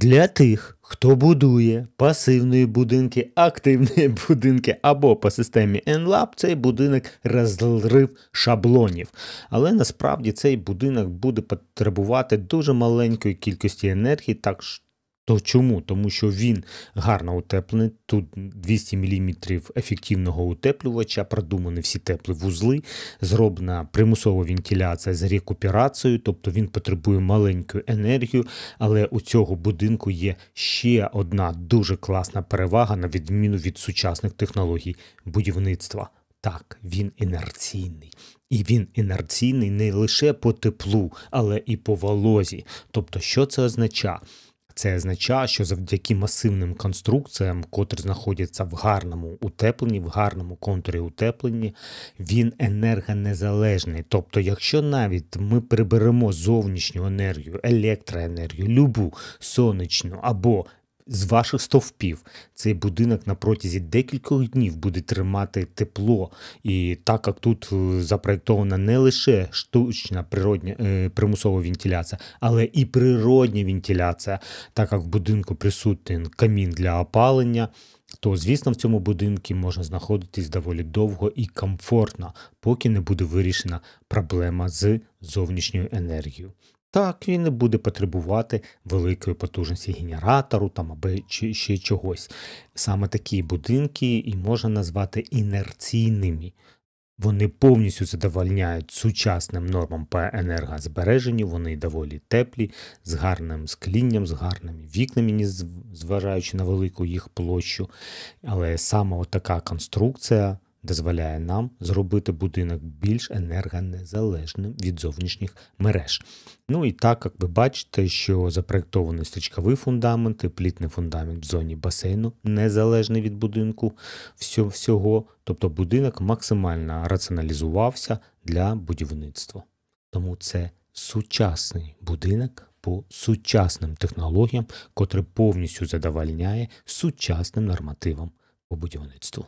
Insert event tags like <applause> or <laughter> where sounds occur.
Для тих, хто будує пасивні будинки, активні <laughs> будинки або по системі NLAB, цей будинок розрив шаблонів. Але насправді цей будинок буде потребувати дуже маленької кількості енергії, так то чому? Тому що він гарно утеплений. Тут 200 мм ефективного утеплювача, продумані всі теплі вузли, зроблена примусова вентиляція з рекуперацією, тобто він потребує маленьку енергію, але у цього будинку є ще одна дуже класна перевага, на відміну від сучасних технологій будівництва. Так, він інерційний. І він інерційний не лише по теплу, але і по волозі. Тобто, що це означає? Це означає, що завдяки масивним конструкціям, котрі знаходяться в гарному утепленні, в гарному контурі утепленні, він енергонезалежний. Тобто, якщо навіть ми приберемо зовнішню енергію, електроенергію, любу сонячну або з ваших стовпів. Цей будинок на протязі декількох днів буде тримати тепло. І так як тут е, запроєктована не лише штучна природня е, примусова вентиляція, але і природня вентиляція, так як в будинку присутній камін для опалення. То, звісно, в цьому будинку можна знаходитись доволі довго і комфортно, поки не буде вирішена проблема з зовнішньою енергією. Так, він не буде потребувати великої потужності генератору там або ще чогось. Саме такі будинки і можна назвати інерційними. Вони повністю задовольняють сучасним нормам по енергозбереженню, вони доволі теплі, з гарним склінням, з гарними вікнами, зважаючи на велику їх площу. Але саме така конструкція дозволяє нам зробити будинок більш енергонезалежним від зовнішніх мереж. Ну і так, як ви бачите, що запроєктований стрічковий фундамент і плітний фундамент в зоні басейну незалежний від будинку всього, тобто будинок максимально раціоналізувався для будівництва. Тому це сучасний будинок. По сучасним технологіям, котре повністю задовольняє сучасним нормативам по будівництву.